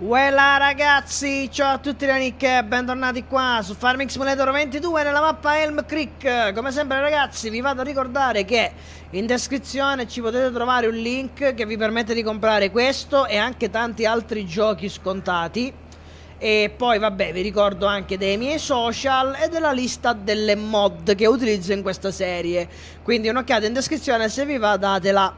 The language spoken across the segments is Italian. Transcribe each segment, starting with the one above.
Wella ragazzi, ciao a tutti da Nick e bentornati qua su Farming Simulator 22 nella mappa Helm Creek Come sempre ragazzi vi vado a ricordare che in descrizione ci potete trovare un link che vi permette di comprare questo e anche tanti altri giochi scontati E poi vabbè vi ricordo anche dei miei social e della lista delle mod che utilizzo in questa serie Quindi un'occhiata in descrizione se vi va datela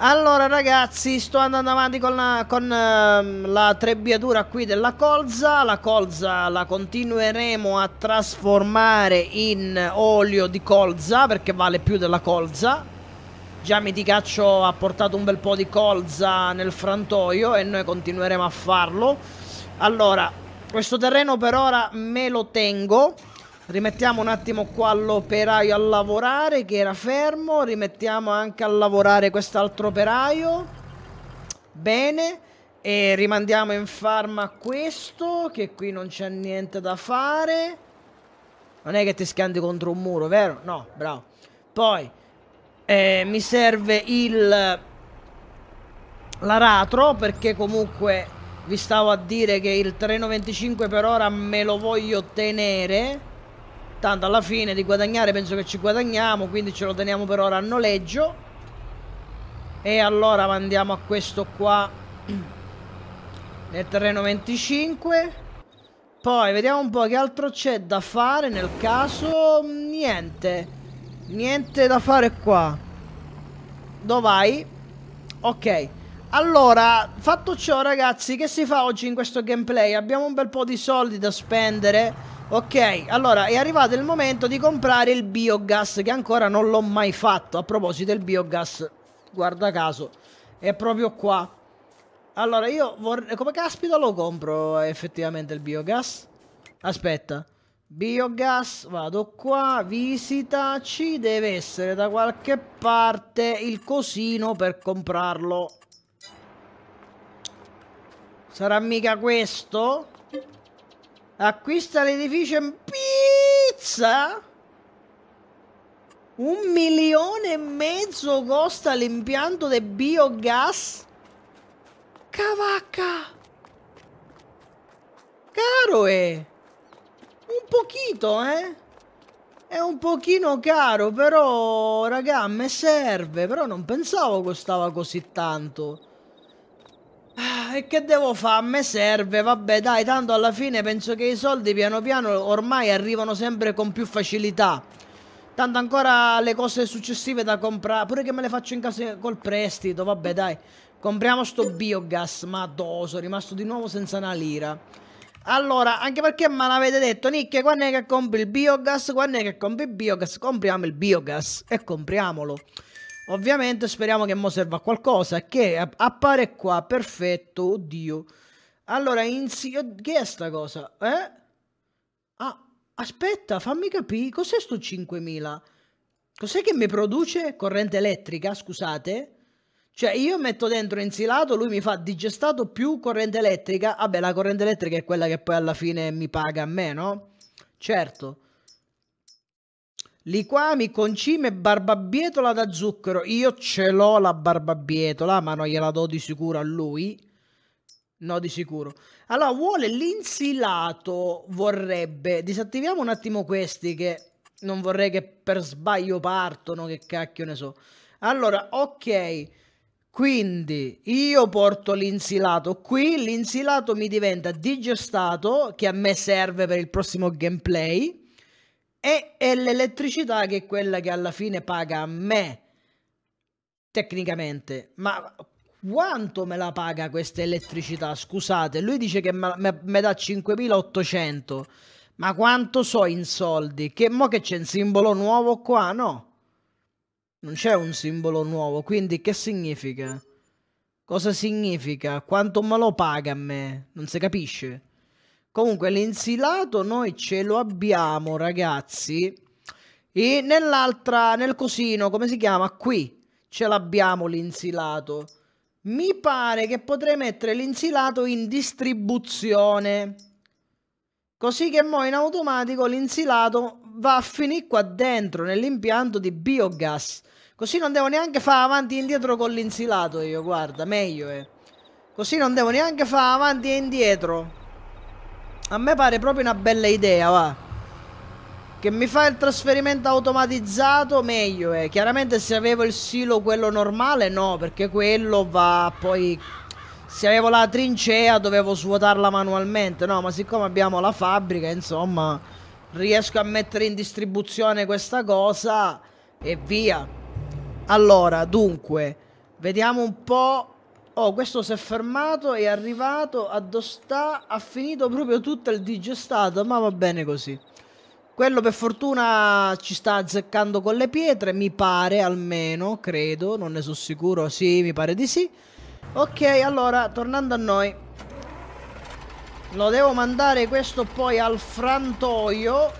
allora ragazzi sto andando avanti con la, con, uh, la trebbiatura qui della colza La colza la continueremo a trasformare in olio di colza perché vale più della colza Già Miticaccio ha portato un bel po' di colza nel frantoio e noi continueremo a farlo Allora questo terreno per ora me lo tengo Rimettiamo un attimo qua l'operaio a lavorare che era fermo. Rimettiamo anche a lavorare quest'altro operaio. Bene. E rimandiamo in farma questo, che qui non c'è niente da fare. Non è che ti schianti contro un muro, vero? No, bravo. Poi eh, mi serve il l'aratro perché comunque vi stavo a dire che il 3,95 per ora me lo voglio tenere tanto alla fine di guadagnare penso che ci guadagniamo quindi ce lo teniamo per ora a noleggio e allora mandiamo a questo qua nel terreno 25 poi vediamo un po' che altro c'è da fare nel caso niente niente da fare qua dov'hai? ok allora fatto ciò ragazzi che si fa oggi in questo gameplay abbiamo un bel po' di soldi da spendere Ok, allora è arrivato il momento di comprare il biogas che ancora non l'ho mai fatto. A proposito del biogas, guarda caso, è proprio qua. Allora io vorrei... Eh, come caspita lo compro effettivamente il biogas? Aspetta, biogas, vado qua, visita, ci deve essere da qualche parte il cosino per comprarlo. Sarà mica questo? acquista l'edificio in pizza? Un milione e mezzo costa l'impianto di biogas? Cavacca! Caro è! Eh. Un pochino, eh? È un pochino caro, però, raga, a me serve. Però non pensavo costava così tanto e che devo fare? A me serve, vabbè dai, tanto alla fine penso che i soldi piano piano ormai arrivano sempre con più facilità. Tanto ancora le cose successive da comprare, pure che me le faccio in casa col prestito, vabbè dai. Compriamo sto biogas, ma doso, rimasto di nuovo senza una lira. Allora, anche perché me l'avete detto, Nicchia, quando è che compri il biogas? Quando è che compri il biogas? Compriamo il biogas e compriamolo. Ovviamente speriamo che mo serva a qualcosa. Che appare qua, perfetto, oddio. Allora, insieme... Eh, che è sta cosa? Eh? Ah, aspetta, fammi capire. Cos'è sto 5000? Cos'è che mi produce corrente elettrica? Scusate. Cioè, io metto dentro insilato, lui mi fa digestato più corrente elettrica. Vabbè, la corrente elettrica è quella che poi alla fine mi paga a me, no? Certo liquami con cime barbabietola da zucchero. Io ce l'ho la barbabietola, ma non gliela do di sicuro a lui. No, di sicuro. Allora, vuole l'insilato, vorrebbe. Disattiviamo un attimo questi che non vorrei che per sbaglio partono, che cacchio ne so. Allora, ok. Quindi io porto l'insilato qui, l'insilato mi diventa digestato, che a me serve per il prossimo gameplay e è l'elettricità che è quella che alla fine paga a me tecnicamente. Ma quanto me la paga questa elettricità? Scusate, lui dice che me dà 5800. Ma quanto so in soldi? Che mo che c'è un simbolo nuovo qua? No. Non c'è un simbolo nuovo, quindi che significa? Cosa significa? Quanto me lo paga a me? Non si capisce. Comunque l'insilato noi ce lo abbiamo, ragazzi. E nell'altra, nel cosino, come si chiama? Qui ce l'abbiamo l'insilato. Mi pare che potrei mettere l'insilato in distribuzione. Così che mo in automatico l'insilato va a finire qua dentro nell'impianto di biogas. Così non devo neanche fare avanti e indietro con l'insilato io, guarda, meglio è. Eh. Così non devo neanche fare avanti e indietro. A me pare proprio una bella idea, va. Che mi fa il trasferimento automatizzato, meglio Eh. Chiaramente se avevo il silo quello normale, no, perché quello va poi... Se avevo la trincea dovevo svuotarla manualmente, no, ma siccome abbiamo la fabbrica, insomma, riesco a mettere in distribuzione questa cosa e via. Allora, dunque, vediamo un po' Oh, questo si è fermato, è arrivato, addostà, ha finito proprio tutto il digestato, ma va bene così. Quello per fortuna ci sta azzeccando con le pietre, mi pare almeno, credo, non ne sono sicuro, sì, mi pare di sì. Ok, allora, tornando a noi. Lo devo mandare questo poi al frantoio.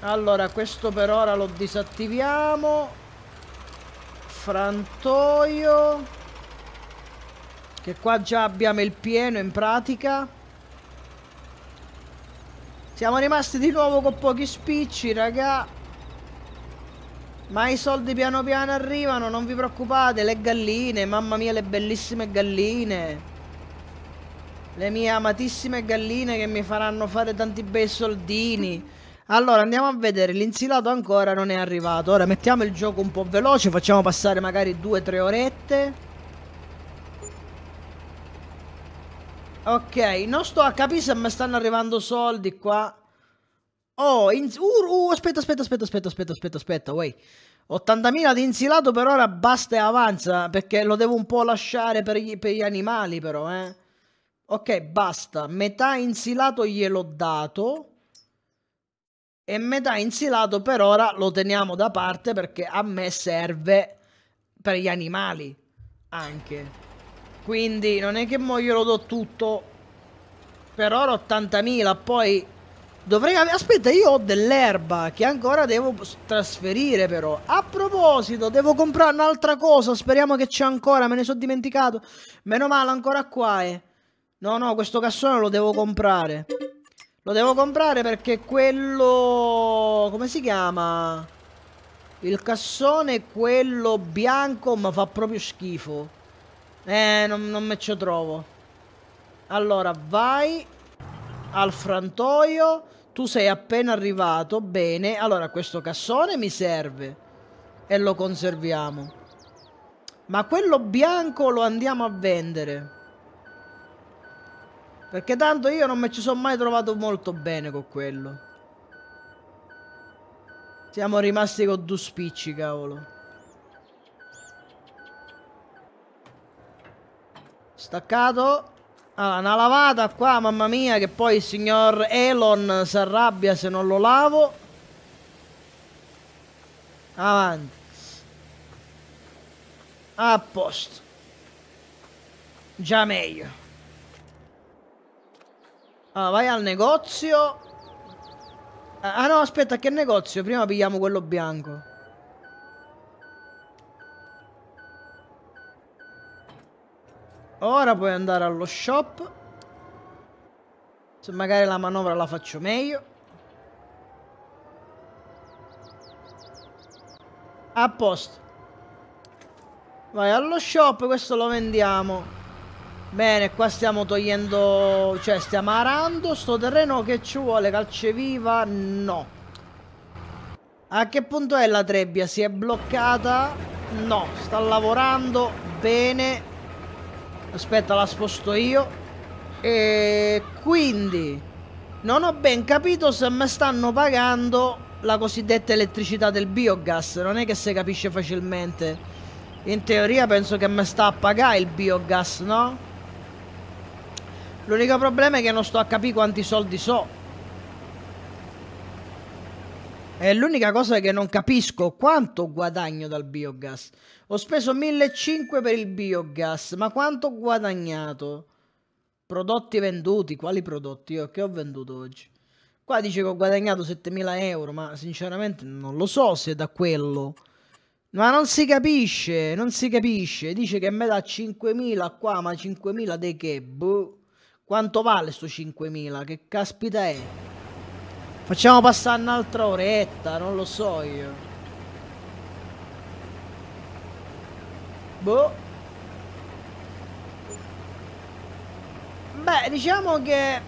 Allora, questo per ora lo disattiviamo. Frantoio. Che qua già abbiamo il pieno in pratica. Siamo rimasti di nuovo con pochi spicci, raga. Ma i soldi piano piano arrivano, non vi preoccupate. Le galline, mamma mia, le bellissime galline. Le mie amatissime galline che mi faranno fare tanti bei soldini. Allora, andiamo a vedere. L'insilato ancora non è arrivato. Ora mettiamo il gioco un po' veloce, facciamo passare magari 2-3 orette. Ok, non sto a capire se mi stanno arrivando soldi qua. Oh, in... uh, uh, aspetta, aspetta, aspetta, aspetta, aspetta, aspetta, aspetta, wait. 80.000 di insilato per ora basta e avanza, perché lo devo un po' lasciare per gli, per gli animali però, eh. Ok, basta. Metà insilato gliel'ho dato. E metà insilato per ora lo teniamo da parte perché a me serve per gli animali anche. Quindi non è che mo glielo do tutto. Per ora 80.000, poi dovrei Aspetta, io ho dell'erba che ancora devo trasferire però. A proposito, devo comprare un'altra cosa, speriamo che c'è ancora, me ne sono dimenticato. Meno male, ancora qua è. Eh. No, no, questo cassone lo devo comprare. Lo devo comprare perché quello... Come si chiama? Il cassone, quello bianco, ma fa proprio schifo. Eh, non, non me ci trovo. Allora, vai al frantoio. Tu sei appena arrivato, bene. Allora, questo cassone mi serve. E lo conserviamo. Ma quello bianco lo andiamo a vendere. Perché tanto io non mi ci sono mai trovato molto bene con quello. Siamo rimasti con due spicci, cavolo. Staccato. Allora, una lavata qua, mamma mia, che poi il signor Elon si arrabbia se non lo lavo. Avanti. A posto. Già meglio. Allora, vai al negozio. Ah, ah no, aspetta, che negozio? Prima pigliamo quello bianco. Ora puoi andare allo shop. Se magari la manovra la faccio meglio. A posto. Vai allo shop, questo lo vendiamo. Bene, qua stiamo togliendo... Cioè, stiamo arando sto terreno che ci vuole. Calceviva? No. A che punto è la trebbia? Si è bloccata? No, sta lavorando bene aspetta la sposto io e quindi non ho ben capito se mi stanno pagando la cosiddetta elettricità del biogas non è che si capisce facilmente in teoria penso che mi sta a pagare il biogas no? l'unico problema è che non sto a capire quanti soldi so è l'unica cosa che non capisco quanto guadagno dal biogas. Ho speso 1.500 per il biogas, ma quanto ho guadagnato? Prodotti venduti, quali prodotti? Io che ho venduto oggi? Qua dice che ho guadagnato 7.000 euro, ma sinceramente non lo so se è da quello. Ma non si capisce, non si capisce. Dice che me da 5.000 qua, ma 5.000 di che? Boh. Quanto vale sto 5.000? Che caspita è? Facciamo passare un'altra oretta, non lo so io. Boh. Beh, diciamo che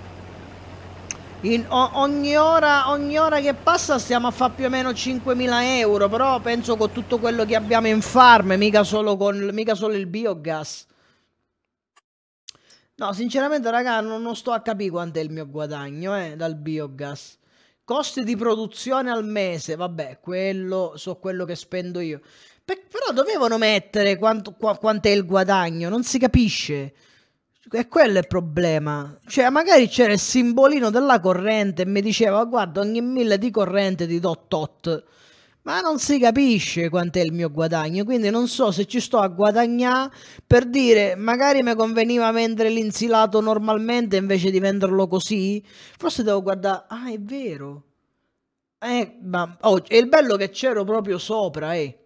in ogni, ora, ogni ora che passa stiamo a fare più o meno 5.000 euro, però penso con tutto quello che abbiamo in farm, mica solo, con, mica solo il biogas. No, sinceramente, raga, non, non sto a capire quanto è il mio guadagno, eh, dal biogas costi di produzione al mese, vabbè, quello so quello che spendo io. Pe- però dovevano mettere quanto, qu- quanto, è il guadagno, non si capisce. E quello è il problema. Cioè, magari c'era il simbolino della corrente e mi diceva, guarda, ogni mille di corrente ti do tot ma non si capisce quant'è il mio guadagno, quindi non so se ci sto a guadagnare per dire magari mi conveniva vendere l'insilato normalmente invece di venderlo così, forse devo guardare, ah è vero, eh, ma oh, è il bello che c'ero proprio sopra, eh.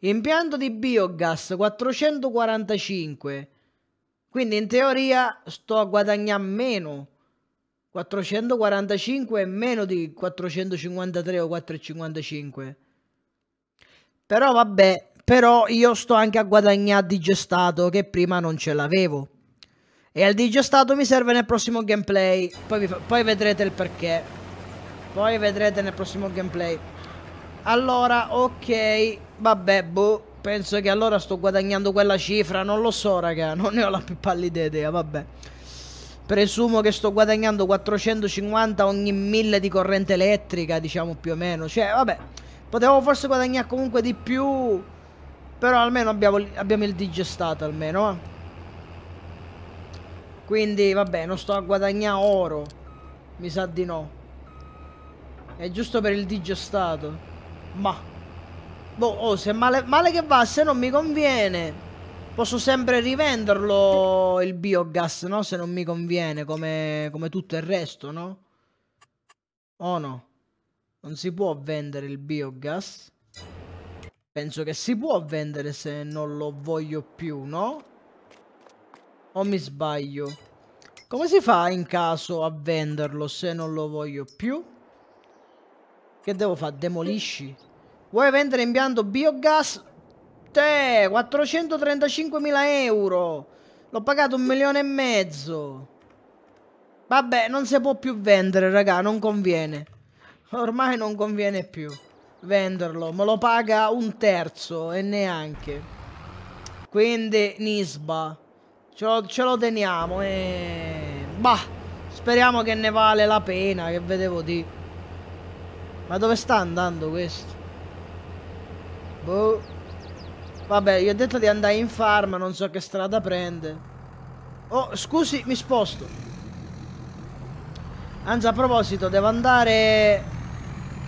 Impianto di biogas 445, quindi in teoria sto a guadagnare meno. 445 è meno di 453 o 455. Però vabbè, però io sto anche a guadagnare digestato che prima non ce l'avevo. E il digestato mi serve nel prossimo gameplay. Poi, poi vedrete il perché. Poi vedrete nel prossimo gameplay. Allora, ok. Vabbè, boh. Penso che allora sto guadagnando quella cifra. Non lo so, raga. Non ne ho la più pallida idea, vabbè. Presumo che sto guadagnando 450 ogni 1000 di corrente elettrica, diciamo più o meno. Cioè, vabbè. Potevamo forse guadagnare comunque di più. Però almeno abbiamo, abbiamo il digestato almeno. Eh. Quindi vabbè, non sto a guadagnare oro. Mi sa di no. È giusto per il digestato. Ma... Boh, oh, se male, male che va, se non mi conviene... Posso sempre rivenderlo il biogas, no? Se non mi conviene, come, come tutto il resto, no? O oh, no? Non si può vendere il biogas. Penso che si può vendere se non lo voglio più, no? O mi sbaglio? Come si fa in caso a venderlo se non lo voglio più? Che devo fare? Demolisci? Vuoi vendere impianto biogas? Te, 435.000 euro! L'ho pagato un milione e mezzo! Vabbè, non si può più vendere, raga, non conviene. Ormai non conviene più venderlo. Me lo paga un terzo e neanche. Quindi Nisba. Ce lo, ce lo teniamo e... Bah, speriamo che ne vale la pena, che vedevo di... Ma dove sta andando questo? Boh. Vabbè, gli ho detto di andare in farm, non so che strada prende. Oh, scusi, mi sposto. Anzi, a proposito, devo andare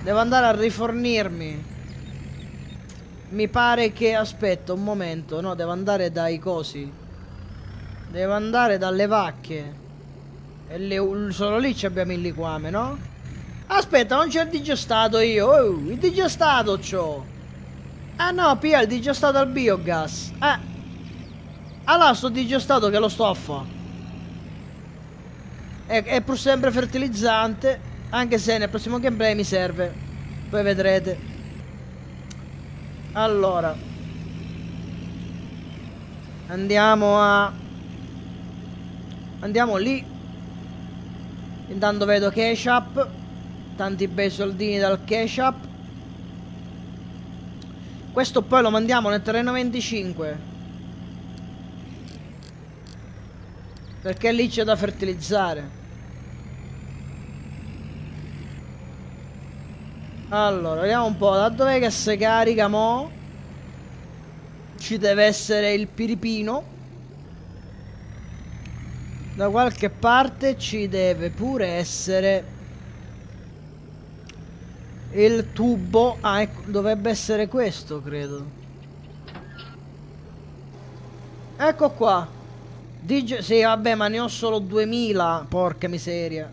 Devo andare a rifornirmi. Mi pare che... Aspetta, un momento. No, devo andare dai cosi. Devo andare dalle vacche. E le, solo lì abbiamo il liquame, no? Aspetta, non c'è il digestato io. Oh, il digestato c'ho. Ah no, Pia, il digestato al biogas. Eh. Ah. Allora, sto digestato che lo sto a fa. È, è pur sempre fertilizzante. Anche se nel prossimo gameplay mi serve. Poi vedrete. Allora. Andiamo a... Andiamo lì. Intanto vedo cash up. Tanti bei soldini dal cash up. Questo poi lo mandiamo nel terreno 25 Perché lì c'è da fertilizzare. Allora, vediamo un po'. Da dov'è che si carica mo? Ci deve essere il piripino. Da qualche parte ci deve pure essere il tubo. Ah, ecco, dovrebbe essere questo, credo. Ecco qua. Dig sì, vabbè, ma ne ho solo 2000. Porca miseria.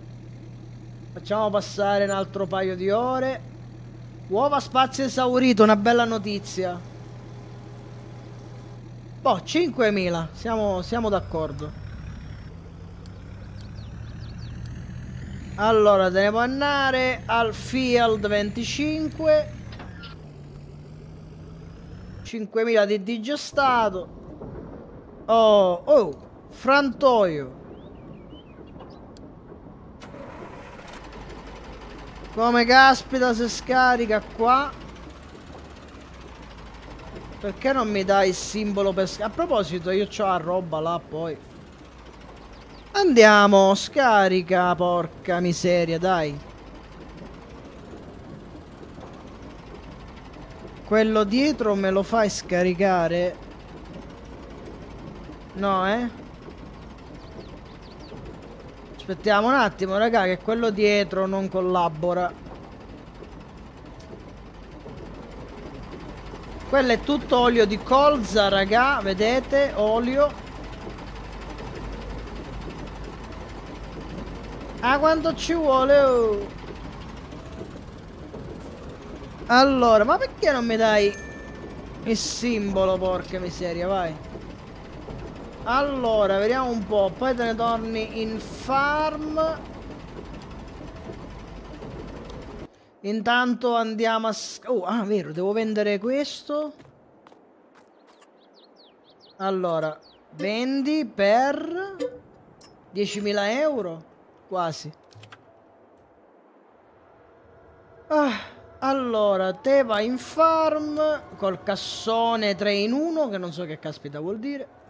Facciamo passare un altro paio di ore. Uova spazio esaurito, una bella notizia. Boh, 5.000, siamo, siamo d'accordo. Allora, devo andare al field 25. 5.000 di digestato. Oh, oh, frantoio. Come caspita se scarica qua? Perché non mi dai il simbolo per scaricare? A proposito, io ho la roba là poi. Andiamo, scarica, porca miseria, dai. Quello dietro me lo fai scaricare? No, eh? Aspettiamo un attimo, raga, che quello dietro non collabora. Quello è tutto olio di colza, raga, vedete? Olio. Ah, quanto ci vuole? Oh. Allora, ma perché non mi dai il simbolo, porca miseria, vai. Allora, vediamo un po'. Poi te ne torni in farm. Intanto andiamo a... Oh, ah, vero, devo vendere questo. Allora, vendi per 10.000 euro, quasi. Ah, allora, te vai in farm col cassone 3 in 1, che non so che caspita vuol dire.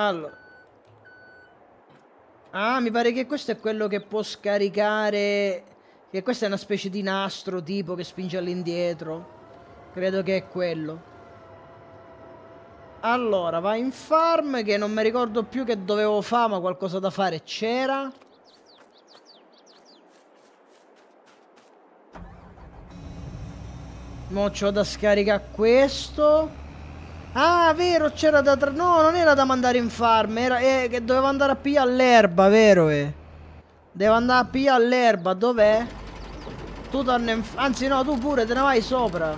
Allora. Ah, mi pare che questo è quello che può scaricare... Che questa è una specie di nastro tipo che spinge all'indietro. Credo che è quello. Allora, va in farm che non mi ricordo più che dovevo fare, ma qualcosa da fare c'era. Mo' c'ho da scaricare questo. Ah, vero, c'era da... Tra... No, non era da mandare in farm, era... Eh, che dovevo andare a pia all'erba, vero, eh? Devo andare a pia all'erba, dov'è? Tu torna in... Anzi, no, tu pure, te ne vai sopra.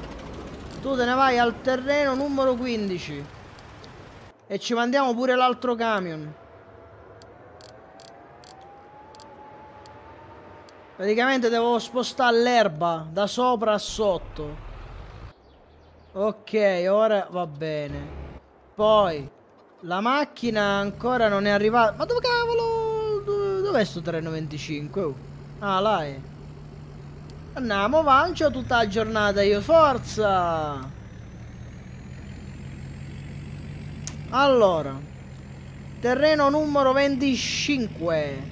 Tu te ne vai al terreno numero 15. E ci mandiamo pure l'altro camion. Praticamente devo spostare l'erba da sopra a sotto. Ok, ora va bene. Poi, la macchina ancora non è arrivata. Ma dove cavolo? Dov'è dov sto 395? Uh. Ah, là è. Andiamo avanti tutta la giornata io, forza! Allora, terreno numero 25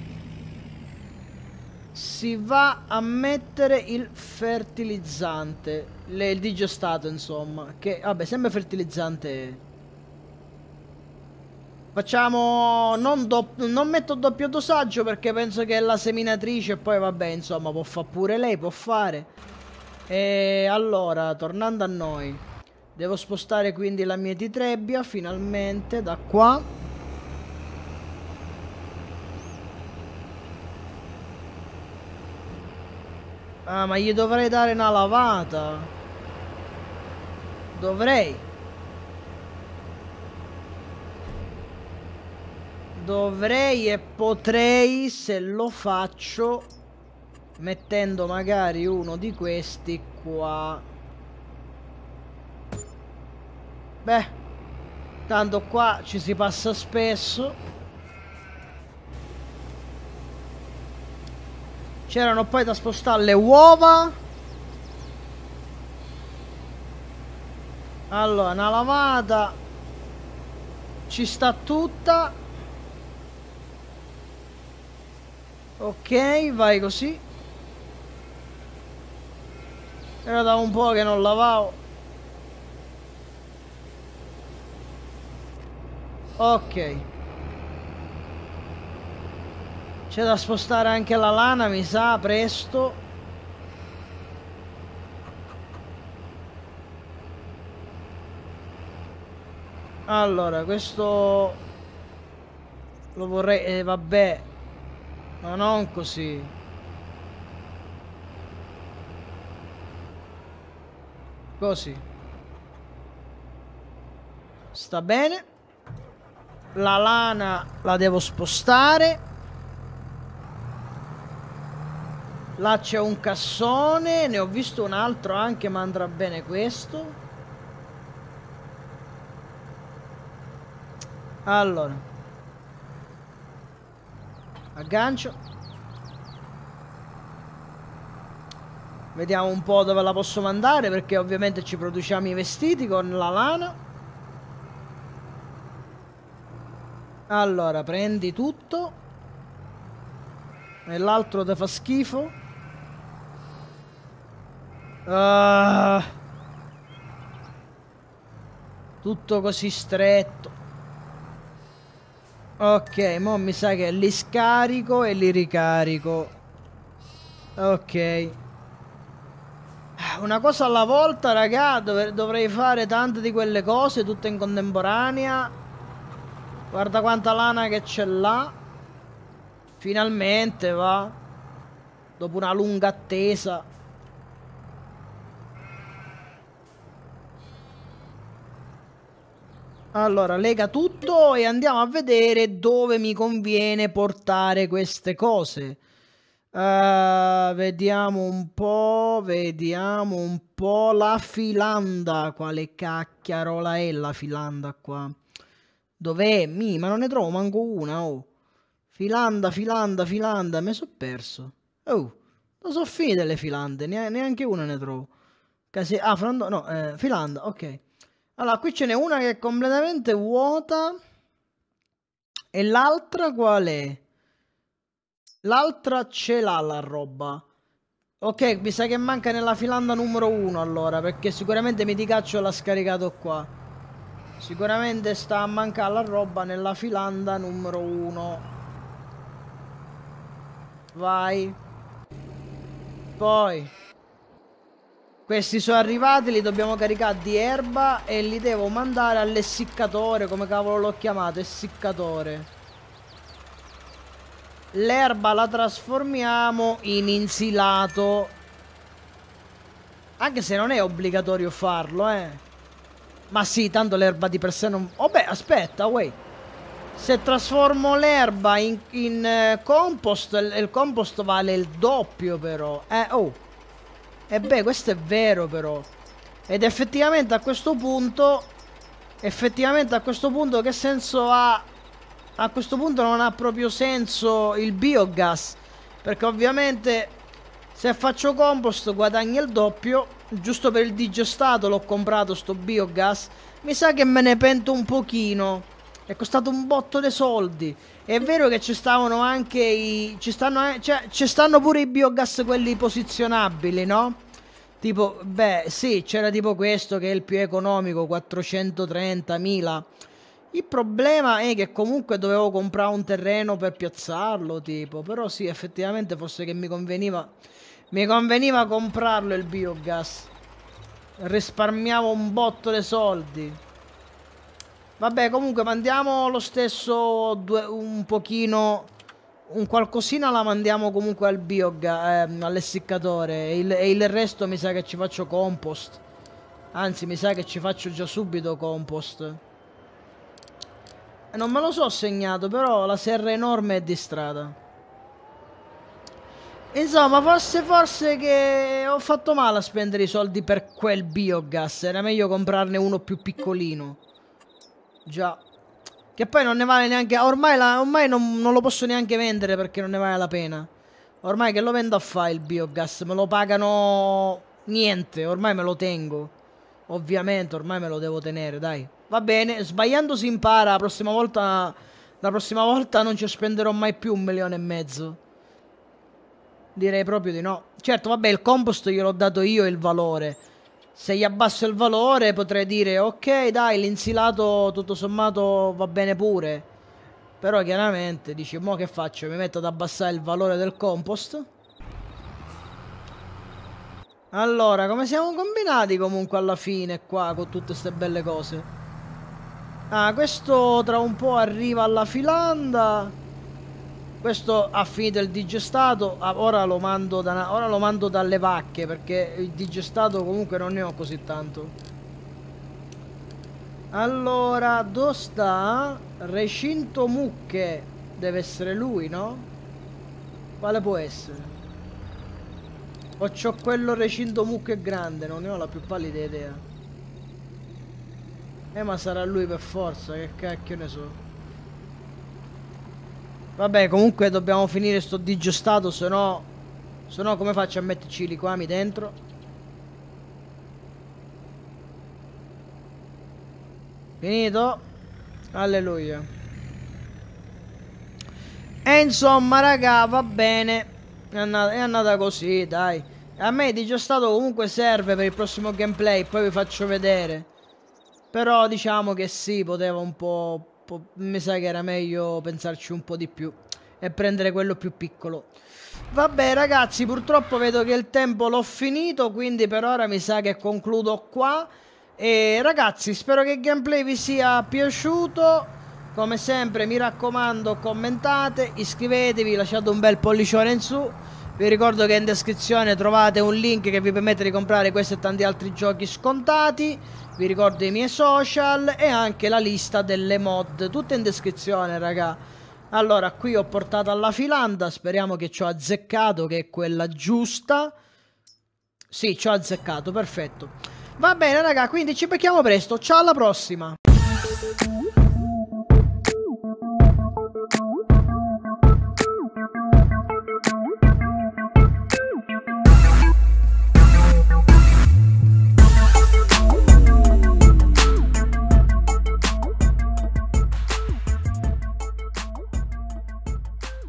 si va a mettere il fertilizzante, le, il digestato insomma, che vabbè sembra fertilizzante. Facciamo, non, non, metto doppio dosaggio perché penso che la seminatrice e poi vabbè insomma può fare pure lei, può fare. E allora, tornando a noi, devo spostare quindi la mia titrebbia finalmente da qua. Ah, ma gli dovrei dare una lavata. Dovrei. Dovrei e potrei, se lo faccio, mettendo magari uno di questi qua. Beh, tanto qua ci si passa spesso. C'erano poi da spostare le uova. Allora, una lavata ci sta tutta. Ok, vai così. Era da un po' che non lavavo. Ok. C'è da spostare anche la lana, mi sa, presto. Allora, questo lo vorrei... Eh, vabbè, ma non così. Così. Sta bene. La lana la devo spostare. Là c'è un cassone, ne ho visto un altro anche, ma andrà bene questo. Allora. Aggancio. Vediamo un po' dove la posso mandare, perché ovviamente ci produciamo i vestiti con la lana. Allora, prendi tutto. E l'altro ti fa schifo. Uh, tutto così stretto. Ok, mo mi sa che li scarico e li ricarico. Ok. Ah, una cosa alla volta, raga, dov dovrei fare tante di quelle cose, tutte in contemporanea. Guarda quanta lana che c'è là. Finalmente, va. Dopo una lunga attesa. Allora, lega tutto e andiamo a vedere dove mi conviene portare queste cose. Uh, vediamo un po', vediamo un po' la Filanda. Quale cacchiarola è la Filanda qua? Dov'è? Mi, ma non ne trovo manco una, oh. Filanda, Filanda, Filanda, mi sono perso. Oh, non so fine delle Filande, neanche una ne trovo. Casi ah, Frando, no, eh, Filanda, ok. Allora, qui ce n'è una che è completamente vuota. E l'altra qual è? L'altra ce l'ha la roba. Ok, mi sa che manca nella filanda numero uno allora, perché sicuramente Miticaccio l'ha scaricato qua. Sicuramente sta a mancare la roba nella filanda numero uno. Vai. Poi. Questi sono arrivati, li dobbiamo caricare di erba e li devo mandare all'essiccatore, come cavolo l'ho chiamato, essiccatore. L'erba la trasformiamo in insilato. Anche se non è obbligatorio farlo, eh. Ma sì, tanto l'erba di per sé non... Oh beh, aspetta, wait. Se trasformo l'erba in, in eh, compost, il, il compost vale il doppio però. Eh, oh. E beh, questo è vero però. Ed effettivamente a questo punto... Effettivamente a questo punto che senso ha... A questo punto non ha proprio senso il biogas. Perché ovviamente se faccio compost guadagno il doppio. Giusto per il digestato l'ho comprato sto biogas. Mi sa che me ne pento un pochino è costato un botto di soldi. È vero che ci stavano anche i. Ci stanno, eh, cioè, ci stanno pure i biogas quelli posizionabili, no? Tipo, beh, sì, c'era tipo questo che è il più economico, 430.000. Il problema è che comunque dovevo comprare un terreno per piazzarlo, tipo. Però sì, effettivamente forse che mi conveniva... Mi conveniva comprarlo il biogas. Risparmiavo un botto di soldi. Vabbè, comunque mandiamo lo stesso due, un pochino... Un qualcosina la mandiamo comunque al bioga, ehm, all'essiccatore. E il, e il resto mi sa che ci faccio compost. Anzi, mi sa che ci faccio già subito compost. Non me lo so segnato, però la serra enorme è di strada. Insomma, forse, forse che ho fatto male a spendere i soldi per quel biogas. Era meglio comprarne uno più piccolino. Già. Che poi non ne vale neanche... Ormai, la... ormai non, non, lo posso neanche vendere perché non ne vale la pena. Ormai che lo vendo a fa il biogas? Me lo pagano niente. Ormai me lo tengo. Ovviamente, ormai me lo devo tenere, dai. Va bene, sbagliando si impara. La prossima volta... La prossima volta non ci spenderò mai più un milione e mezzo. Direi proprio di no. Certo, vabbè, il compost gliel'ho dato io il valore se gli abbasso il valore potrei dire ok dai l'insilato tutto sommato va bene pure però chiaramente dici mo che faccio mi metto ad abbassare il valore del compost allora come siamo combinati comunque alla fine qua con tutte queste belle cose ah questo tra un po' arriva alla filanda questo a fine del digestato ora lo, mando da, ora lo mando dalle vacche perché il digestato comunque non ne ho così tanto allora dove sta recinto mucche deve essere lui no quale può essere o c'ho quello recinto mucche grande non ne ho la più pallida idea eh ma sarà lui per forza che cacchio ne so Vabbè, comunque dobbiamo finire sto digiostato, sennò. no... come faccio a metterci i liquami dentro? Finito? Alleluia. E insomma, raga, va bene. È andata, è andata così, dai. A me digiostato comunque serve per il prossimo gameplay, poi vi faccio vedere. Però diciamo che sì, poteva un po' troppo. Mi sa che era meglio pensarci un po' di più e prendere quello più piccolo. Vabbè ragazzi, purtroppo vedo che il tempo l'ho finito, quindi per ora mi sa che concludo qua. E ragazzi, spero che il gameplay vi sia piaciuto. Come sempre, mi raccomando, commentate, iscrivetevi, lasciate un bel pollicione in su. Vi ricordo che in descrizione trovate un link che vi permette di comprare questi e tanti altri giochi scontati. Vi ricordo i miei social e anche la lista delle mod. Tutte in descrizione, raga. Allora, qui ho portato alla filanda. Speriamo che ci ho azzeccato, che è quella giusta. Sì, ci ho azzeccato, perfetto. Va bene, raga, quindi ci becchiamo presto. Ciao, alla prossima!